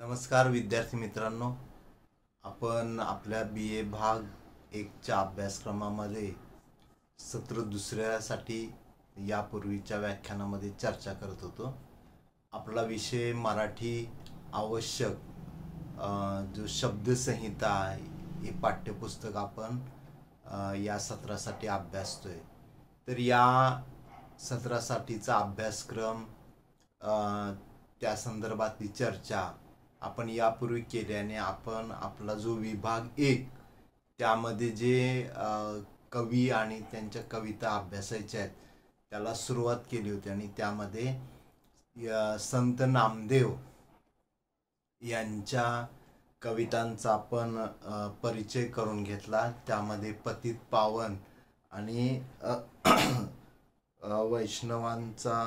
नमस्कार विद्यार्थी मित्रांनो आपण आपल्या बी ए भाग एकच्या अभ्यासक्रमामध्ये सत्र दुसऱ्यासाठी यापूर्वीच्या व्याख्यानामध्ये चर्चा करत होतो आपला विषय मराठी आवश्यक जो शब्दसंहिता हे पाठ्यपुस्तक आपण या सत्रासाठी अभ्यासतोय तर या सत्रासाठीचा अभ्यासक्रम त्या संदर्भातली चर्चा आपण यापूर्वी केल्याने आपण आपला जो विभाग एक त्यामध्ये जे कवी आणि त्यांच्या कविता अभ्यासायच्या आहेत त्याला सुरुवात केली होती आणि त्यामध्ये संत नामदेव यांच्या कवितांचा आपण परिचय करून घेतला त्यामध्ये पतित पावन आणि वैष्णवांचा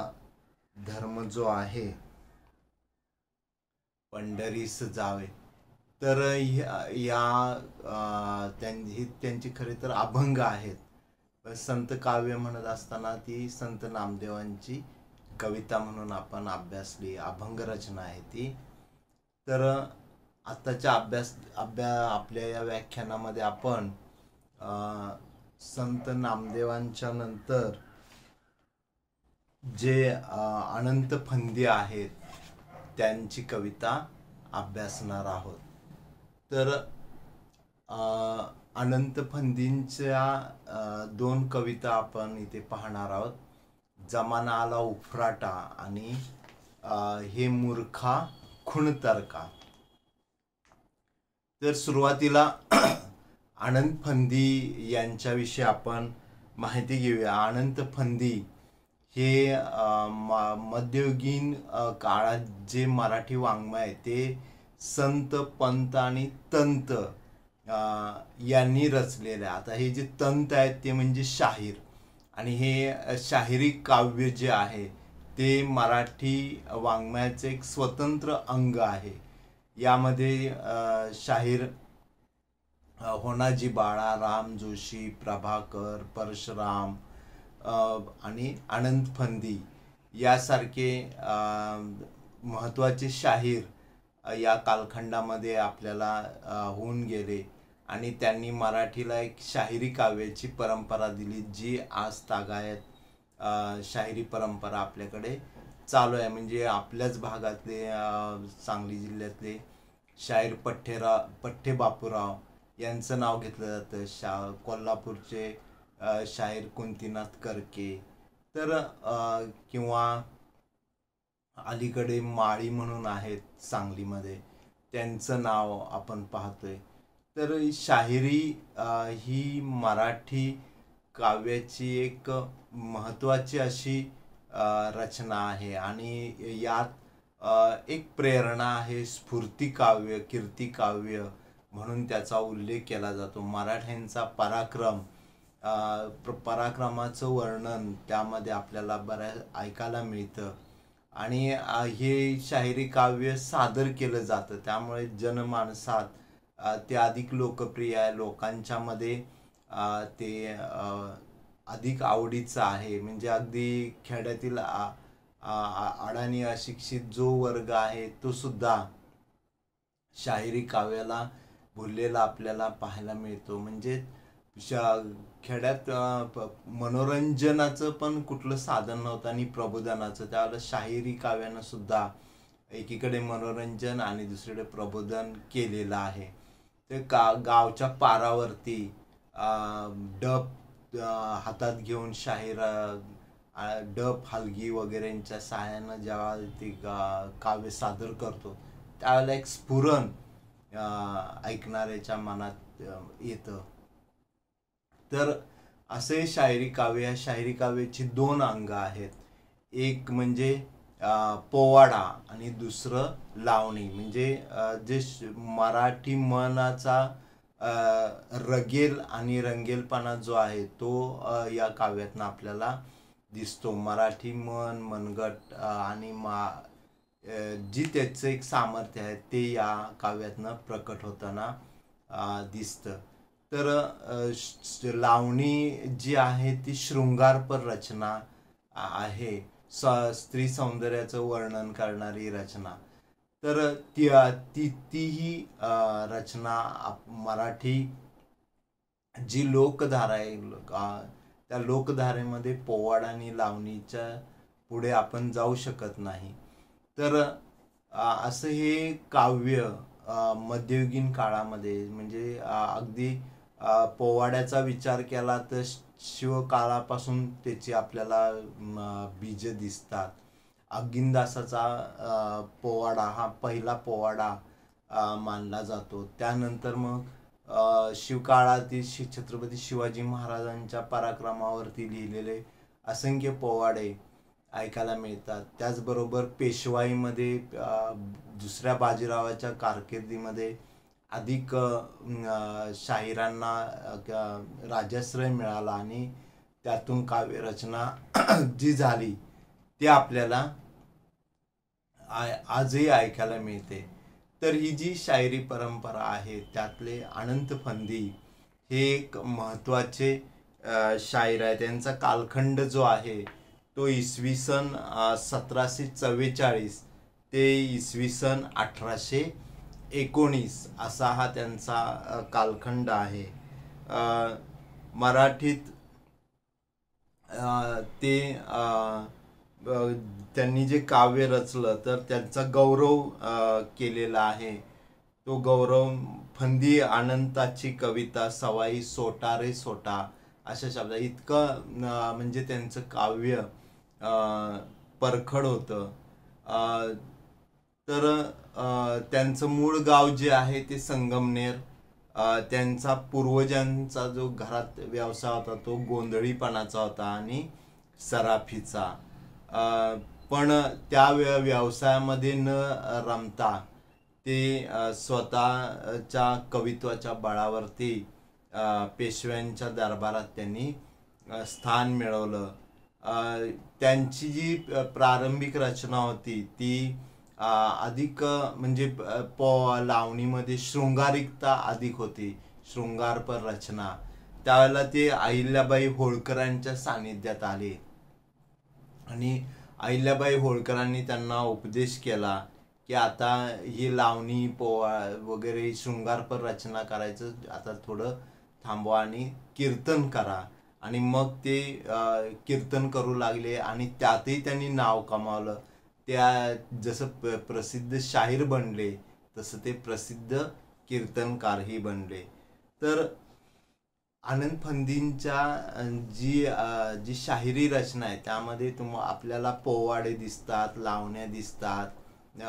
धर्म जो आहे पंढरीस जावे तर ह्या या त्यांची त्यांची खरे तर अभंग आहेत संत काव्य म्हणत असताना ती संत नामदेवांची कविता म्हणून आपण अभ्यासली अभंग रचना आहे ती तर आत्ताच्या अभ्यास अभ्या आपल्या या व्याख्यानामध्ये आपण संत नामदेवांच्या नंतर जे अनंत फंदी आहेत त्यांची कविता अभ्यासणार आहोत तर अनंत फंदींच्या दोन कविता आपण इथे पाहणार आहोत जमाना आला उफराटा आणि हे मूर्खा खुणतरका तर सुरुवातीला आनंद फंदी यांच्याविषयी आपण माहिती घेऊया आनंद फंदी हे मध्ययुगीन काळात जे मराठी वाङ्मय आहे ते संत पंत आणि तंत यांनी रचलेलं आहे आता हे जे तंत आहेत ते म्हणजे शाहीर आणि हे शाहिरी काव्य जे आहे ते मराठी वाङ्मयाचे एक स्वतंत्र अंग आहे यामध्ये शाहीर होनाजी बाळा राम जोशी प्रभाकर परशुराम आणि आनंद फंदी यासारखे महत्त्वाचे शाहीर या कालखंडामध्ये आपल्याला होऊन गेले आणि त्यांनी मराठीला एक शाहिरी काव्याची परंपरा दिली जी आज तागायत शाहिरी परंपरा आपल्याकडे चालू आहे म्हणजे आपल्याच भागातले सांगली जिल्ह्यातले शाहीर पठ्ठेरा पठ्ठे बापूराव यांचं नाव घेतलं जातं शा कोल्हापूरचे शाहीर कुंतीनाथ करके तर किंवा अलीकडे माळी म्हणून आहेत सांगलीमध्ये त्यांचं नाव आपण पाहतोय तर शाहिरी ही मराठी काव्याची एक महत्त्वाची अशी रचना आहे आणि यात एक प्रेरणा आहे स्फूर्ती काव्य कीर्ती काव्य म्हणून त्याचा उल्लेख केला जातो मराठ्यांचा पराक्रम पराक्रमाचं वर्णन त्यामध्ये आपल्याला बऱ्याच ऐकायला मिळतं आणि हे शाहिरी काव्य सादर केलं जातं त्यामुळे जनमानसात ते अधिक लोकप्रिय आहे लोकांच्यामध्ये ते अधिक आवडीचं आहे म्हणजे अगदी खेड्यातील अडाणी अशिक्षित जो वर्ग आहे तो सुद्धा शाहिरी काव्याला बोललेला आपल्याला पाहायला मिळतो म्हणजे शा खेड्यात मनोरंजनाचं पण कुठलं साधन नव्हतं आणि प्रबोधनाचं त्यावेळेला शाहिरी काव्यानं सुद्धा एकीकडे मनोरंजन आणि दुसरीकडे प्रबोधन केलेलं आहे ते का गावच्या पारावरती डप हातात घेऊन शाहीर डब हलगी वगैरेंच्या सहाय्यानं जेव्हा ती काव्य सादर करतो त्यावेळेला एक स्फुरण ऐकणाऱ्याच्या मनात येतं तर असे शायरी काव्य या शायरी काव्याची दोन अंग आहेत एक म्हणजे पोवाडा आणि दुसरं लावणी म्हणजे जे मराठी मनाचा रगेल आणि रंगेलपणा जो आहे तो या काव्यातनं आपल्याला दिसतो मराठी मन मनगट आणि मा जी त्याचं एक सामर्थ्य आहे ते या काव्यातनं प्रकट होताना दिसतं तर लावणी जी आहे ती शृंगारपर रचना आहे स्त्री सौंदर्याचं वर्णन करणारी रचना तर ती ती तीही रचना मराठी जी लोकधारा आहे त्या लोकधारेमध्ये पोवाड आणि लावणीच्या पुढे आपण जाऊ शकत नाही तर असं हे काव्य मध्ययुगीन काळामध्ये म्हणजे अगदी पोवाड्याचा विचार केला तर शिवकाळापासून त्याची आपल्याला बीज दिसतात अगिनदासाचा पोवाडा हा पहिला पोवाडा मानला जातो त्यानंतर मग शिवकाळातील शि छत्रपती शिवाजी महाराजांच्या पराक्रमावरती लिहिलेले असंख्य पोवाडे ऐकायला मिळतात त्याचबरोबर पेशवाईमध्ये दुसऱ्या बाजीरावाच्या कारकिर्दीमध्ये अधिक शाहिरांना राजाश्रय मिळाला आणि त्यातून काव्यरचना जी झाली ती आपल्याला आजही ऐकायला मिळते तर ही जी शायरी परंपरा आहे त्यातले अनंत फंदी हे एक महत्त्वाचे शायर आहे त्यांचा कालखंड जो आहे तो इसवी सन सतराशे चव्वेचाळीस ते इसवी सन अठराशे एकोणीस असा हा त्यांचा कालखंड आहे मराठीत ते त्यांनी जे काव्य रचलं तर त्यांचा गौरव केलेला आहे तो गौरव फंदी आनंताची कविता सवाई सोटा रे सोटा अशा शब्द इतकं म्हणजे त्यांचं काव्य परखड होतं तर त्यांचं मूळ गाव जे आहे ते संगमनेर त्यांचा पूर्वजांचा जो घरात व्यवसाय होता तो गोंधळीपणाचा होता आणि सराफीचा पण त्या व्यवसायामध्ये न रमता ते स्वतःच्या कवित्वाच्या बळावरती पेशव्यांच्या दरबारात त्यांनी स्थान मिळवलं त्यांची जी प्रारंभिक रचना होती ती अधिक म्हणजे प लावणीमध्ये शृंगारिकता अधिक होती शृंगारपर रचना त्यावेळेला ते अहिल्याबाई होळकरांच्या सानिध्यात आले आणि अहिल्याबाई होळकरांनी त्यांना उपदेश केला की आता ही लावणी पोवा वगैरे शृंगारपर रचना करायचं आता थोडं थांबवा आणि कीर्तन करा आणि मग ते कीर्तन करू लागले आणि त्यातही त्यांनी नाव कमावलं त्या जसं प प्रसिद्ध शाहीर बनले तसं ते प्रसिद्ध कीर्तनकारही बनले तर आनंद फंदींच्या जी जी शाहिरी रचना आहे त्यामध्ये तुम आपल्याला पोवाडे दिसतात लावण्या दिसतात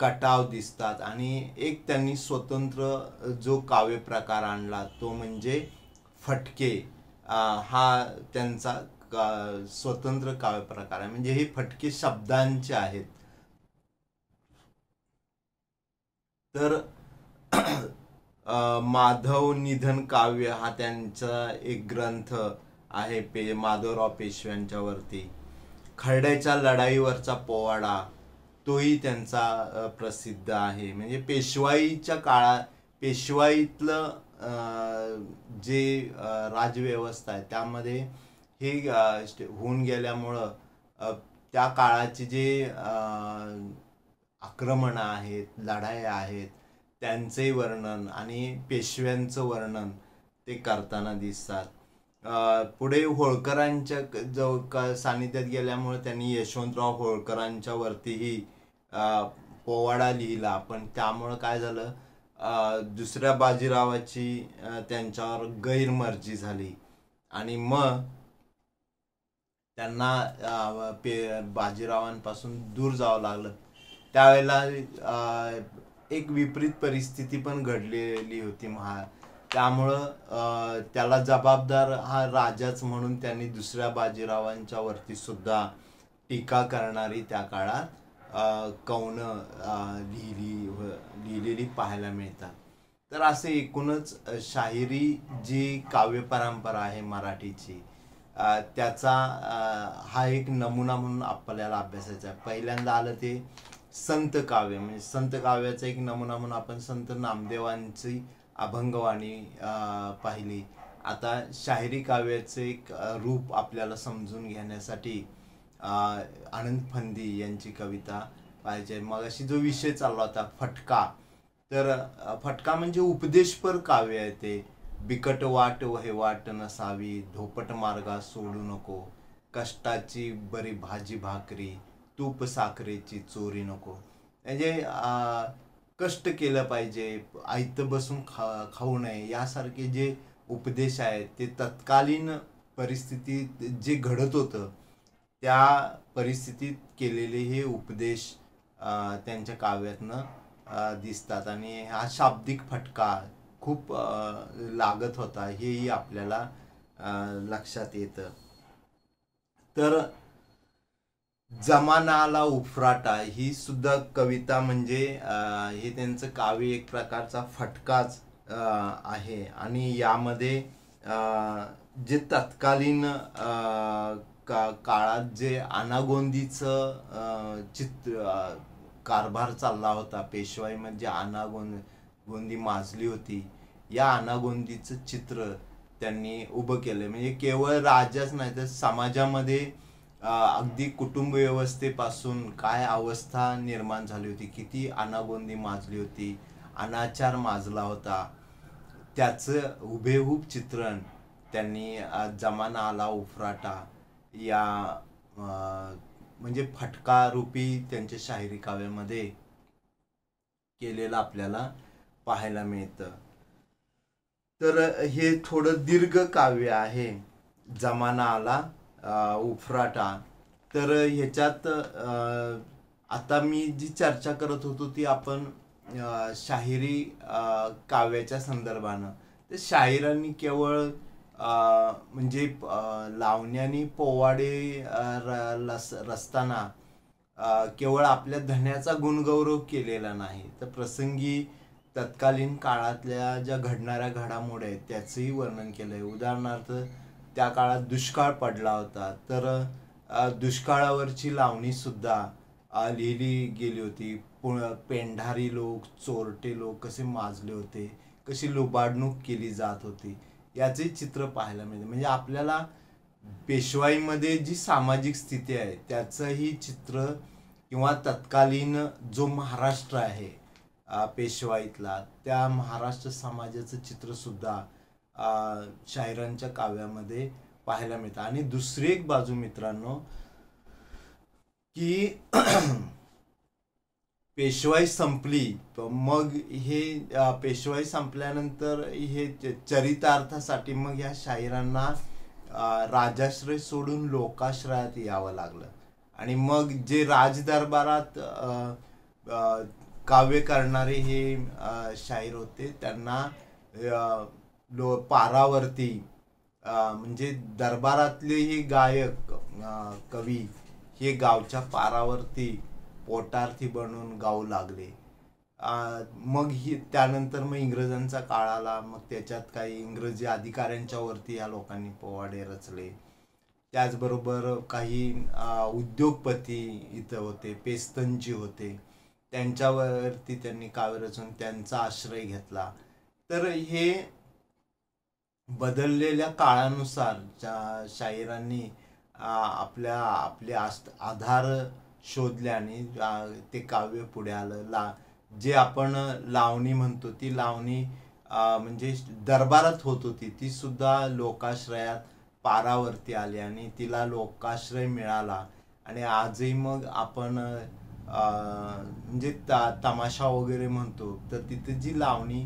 कटाव दिसतात आणि एक त्यांनी स्वतंत्र जो काव्य प्रकार आणला तो म्हणजे फटके हा त्यांचा का स्वतंत्र काव्य प्रकार आहे म्हणजे हे फटके शब्दांचे आहेत तर माधव निधन काव्य हा त्यांचा एक ग्रंथ आहे पे माधवराव पेशव्यांच्या वरती खरड्याच्या लढाईवरचा पोवाडा तोही त्यांचा प्रसिद्ध आहे म्हणजे पेशवाईच्या काळा पेशवाईतलं जे राजव्यवस्था आहे त्यामध्ये ही होऊन गेल्यामुळं त्या काळाचे जे आक्रमणं आहेत लढाई आहेत त्यांचंही वर्णन आणि पेशव्यांचं वर्णन ते करताना दिसतात पुढे होळकरांच्या जव का सानिध्यात गेल्यामुळं त्यांनी यशवंतराव होळकरांच्यावरतीही पोवाडा लिहिला पण त्यामुळं काय झालं दुसऱ्या बाजीरावाची त्यांच्यावर गैरमर्जी झाली आणि मग त्यांना पे बाजीरावांपासून दूर जावं लागलं त्यावेळेला एक विपरीत परिस्थिती पण घडलेली होती महा त्यामुळं त्याला जबाबदार हा राजाच म्हणून त्यांनी दुसऱ्या बाजीरावांच्या वरती सुद्धा टीका करणारी त्या काळात कौन लिहिली लिहिलेली पाहायला मिळतात तर असे एकूणच शाहिरी जी काव्य परंपरा आहे मराठीची त्याचा हा एक नमुना म्हणून आपल्याला अभ्यासायचा आहे पहिल्यांदा आलं ते संत काव्य म्हणजे संत काव्याचा एक नमुना म्हणून आपण संत नामदेवांची अभंगवाणी पाहिली आता शाहिरी काव्याचे एक रूप आपल्याला समजून घेण्यासाठी आनंद फंदी यांची कविता पाहिजे मग अशी जो विषय चालला होता फटका तर फटका म्हणजे उपदेशपर काव्य आहे ते बिकट वाट हे वाट नसावी धोपट मार्गा सोडू नको कष्टाची बरी भाजी भाकरी तूप साखरेची चोरी नको म्हणजे कष्ट केलं पाहिजे आईत बसून खा खाऊ नये यासारखे जे उपदेश आहेत ते तत्कालीन परिस्थितीत जे घडत होतं त्या परिस्थितीत केलेले हे उपदेश त्यांच्या काव्यातनं दिसतात आणि हा शाब्दिक फटका खूप लागत होता हेही आपल्याला लक्षात येतं तर जमानाला उफराटा ही सुद्धा कविता म्हणजे हे त्यांचं काव्य एक प्रकारचा फटकाच आहे आणि यामध्ये जे तत्कालीन का काळात जे अनागोंदीचं चित्र कारभार चालला होता पेशवाईमध्ये अनागोंदी, गोंदी माजली होती या अनागोंदीचं चित्र त्यांनी उभं केलं म्हणजे केवळ राज्याच नाही तर समाजामध्ये अगदी कुटुंब व्यवस्थेपासून काय अवस्था निर्माण झाली होती किती अनागोंदी माजली होती अनाचार माजला होता त्याचं हुबेहूब चित्रण त्यांनी जमाना आला उफराटा या म्हणजे फटकारूपी त्यांच्या शाहिरी काव्यामध्ये केलेलं आपल्याला पाहायला मिळतं तर हे थोडं दीर्घ काव्य आहे जमाना आला उफराटा तर ह्याच्यात आता मी जी चर्चा करत होतो ती आपण शाहिरी काव्याच्या संदर्भानं तर शाहिरांनी केवळ म्हणजे लावण्यानी पोवाडे रस रस्ताना केवळ आपल्या धन्याचा गुणगौरव केलेला नाही तर प्रसंगी तत्कालीन काळातल्या ज्या घडणाऱ्या घडामोड आहेत त्याचंही वर्णन केलं आहे उदाहरणार्थ त्या काळात दुष्काळ पडला होता तर दुष्काळावरची लावणीसुद्धा लिहिली गेली होती पु पेंढारी लोक चोरटे लोक कसे माजले होते कशी लुबाडणूक केली जात होती याचे चित्र पाहायला मिळते म्हणजे आपल्याला पेशवाईमध्ये जी सामाजिक स्थिती आहे त्याचंही चित्र किंवा तत्कालीन जो महाराष्ट्र आहे पेशवाईतला त्या महाराष्ट्र समाजाचं चित्रसुद्धा शायरांच्या काव्यामध्ये पाहायला मिळतं आणि दुसरी एक बाजू मित्रांनो की पेशवाई संपली मग हे पेशवाई संपल्यानंतर हे चरितार्थासाठी मग या शायरांना राजाश्रय सोडून लोकाश्रयात यावं लागलं आणि मग जे राजदरबारात काव्य करणारे हे शाहीर होते त्यांना लो पारावरती म्हणजे दरबारातले हे गायक कवी हे गावच्या पारावरती पोटार्थी बनून गाऊ लागले मग ही त्यानंतर मग इंग्रजांचा काळ आला मग त्याच्यात काही इंग्रजी अधिकाऱ्यांच्या वरती या लोकांनी पोवाडे रचले त्याचबरोबर काही उद्योगपती इथं होते पेस्तनजी होते त्यांच्यावरती त्यांनी काव्य रचून त्यांचा आश्रय घेतला तर हे बदललेल्या काळानुसार ज्या शाहिरांनी आपल्या आपले आधार शोधल्याने ते काव्य पुढे आलं ला जे आपण लावणी म्हणतो ती लावणी म्हणजे दरबारात होत होती ती सुद्धा लोकाश्रयात पारावरती आली आणि तिला लोकाश्रय मिळाला आणि आजही मग आपण म्हणजे ता तमाशा वगैरे म्हणतो तर तिथे जी लावणी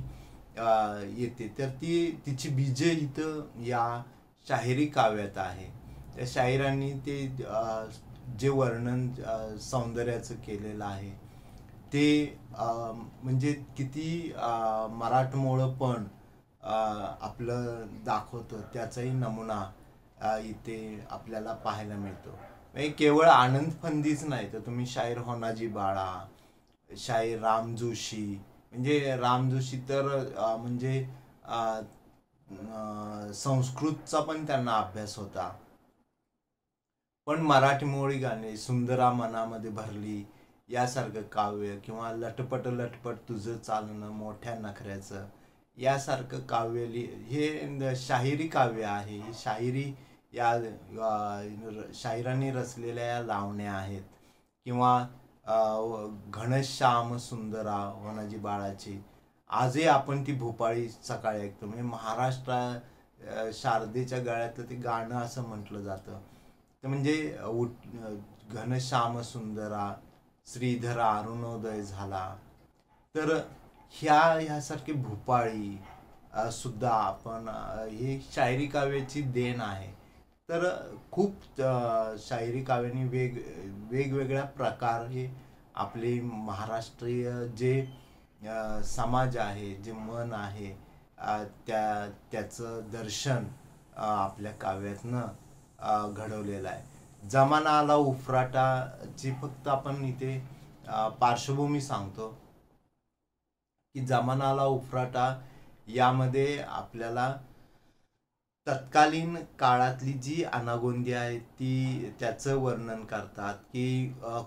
येते तर ती तिची बीजे इथं या शाहिरी काव्यात आहे त्या शाहिरांनी ते जे वर्णन सौंदर्याचं केलेलं आहे ते म्हणजे किती मराठमोळं पण आपलं दाखवतं त्याचाही नमुना इथे आपल्याला पाहायला मिळतो नाही म्हणजे केवळ आनंद फंदीच नाही तर तुम्ही शाहीर होनाजी बाळा शाहीर राम जोशी म्हणजे राम जोशी तर म्हणजे संस्कृतचा पण त्यांना अभ्यास होता पण मराठी मोळी गाणे सुंदरा मनामध्ये भरली यासारखं काव्य किंवा लटपट लटपट तुझं चालणं मोठ्या नखऱ्याचं यासारखं काव्य लि हे शाहिरी काव्य आहे शाहिरी या शायरांनी रचलेल्या या लावण्या आहेत किंवा घनश्याम सुंदरा वनाजी बाळाची आजही आपण ती भोपाळी सकाळी ऐकतो म्हणजे महाराष्ट्र शारदेच्या गळ्यातलं ते गाणं असं म्हटलं जातं तर म्हणजे उठ घनश्याम सुंदरा श्रीधर अरुणोदय झाला तर ह्या ह्यासारखे भोपाळी सुद्धा आपण हे शायरी काव्याची देण आहे तर खूप शायरी काव्यांनी वेग वेगवेगळ्या प्रकारे आपले महाराष्ट्रीय जे समाज आहे जे मन आहे त्या त्याचं दर्शन आपल्या काव्यातनं घडवलेलं आहे जमाना आला उफराटाची फक्त आपण इथे पार्श्वभूमी सांगतो की जमाना आला उफराटा यामध्ये आपल्याला तत्कालीन काळातली जी अनागोंदी आहे ती त्याचं वर्णन करतात की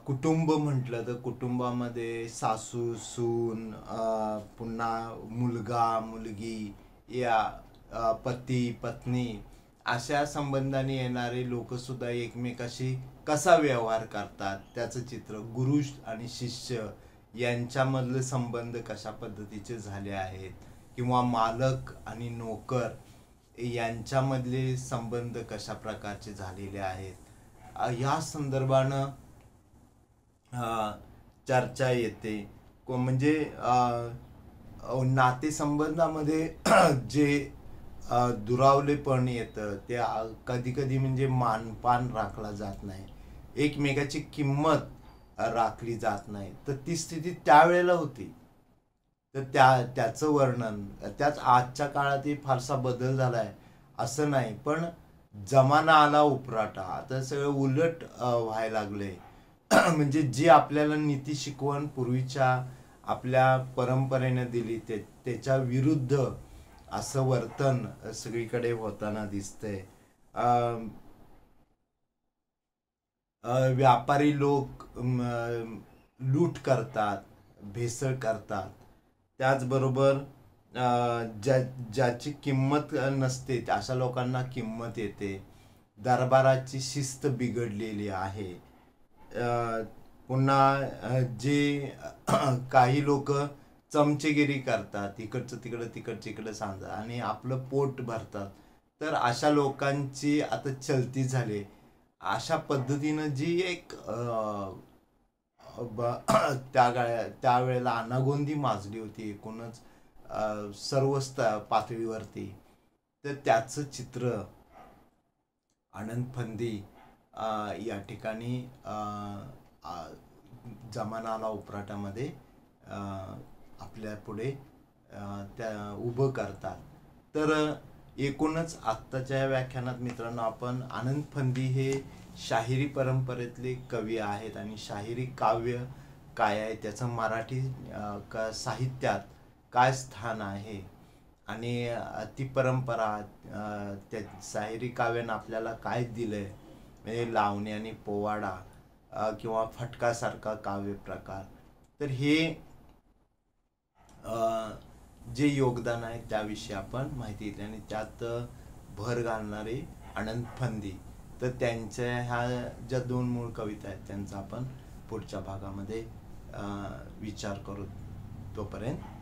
कुटुंब म्हटलं तर कुटुंबामध्ये सासू सून पुन्हा मुलगा मुलगी या पती पत्नी अशा संबंधाने येणारे लोकसुद्धा एकमेकाशी कसा व्यवहार करतात त्याचं चित्र गुरु आणि शिष्य यांच्यामधले संबंध कशा पद्धतीचे झाले आहेत किंवा मालक आणि नोकर यांच्यामधले संबंध कशा प्रकारचे झालेले आहेत या संदर्भानं चर्चा येते म्हणजे नातेसंबंधामध्ये जे दुरावलेपण येतं ते कधी कधी म्हणजे मानपान राखला जात नाही एकमेकाची किंमत राखली जात नाही तर ती स्थिती त्यावेळेला होती तर त्या त्याचं वर्णन त्याच आजच्या काळातही फारसा बदल झालाय असं नाही पण जमाना आला उपराटा आता सगळं उलट व्हायला लागले म्हणजे जी आपल्याला नीती शिकवण पूर्वीच्या आपल्या परंपरेने दिली ते त्याच्या विरुद्ध असं वर्तन सगळीकडे होताना दिसतंय व्यापारी लोक लूट करतात भेसळ करतात त्याचबरोबर ज्या ज्याची किंमत नसते अशा लोकांना किंमत येते दरबाराची शिस्त बिघडलेली आहे पुन्हा जे काही लोक चमचेगिरी करतात इकडचं तिकडं तिकडचं इकडं सांगतात आणि आपलं पोट भरतात तर अशा लोकांची आता चलती झाली अशा पद्धतीनं जी एक त्या गाळ्या त्यावेळेला अनागोंदी माजली होती एकूणच सर्वस्त पातळीवरती तर त्याचं चित्र आनंद फंदी या ठिकाणी जमानाला उपराटामध्ये आपल्यापुढे त्या उभं करतात तर एकूणच आत्ताच्या व्याख्यानात मित्रांनो आपण आनंद फंदी हे शाहिरी परंपरेतले कवी आहेत आणि शाहिरी काव्य काय आहे त्याचं मराठी का साहित्यात काय स्थान आहे आणि ती परंपरा त्या शाहिरी काव्यानं आपल्याला काय दिलं आहे म्हणजे लावणी आणि पोवाडा किंवा फटकासारखा काव्य प्रकार तर हे जे योगदान आहे त्याविषयी आपण माहिती दिली आणि त्यात भर घालणारे आनंद फंदी तर त्यांच्या ह्या ज्या दोन मूळ कविता आहेत त्यांचा आपण पुढच्या भागामध्ये विचार करू तोपर्यंत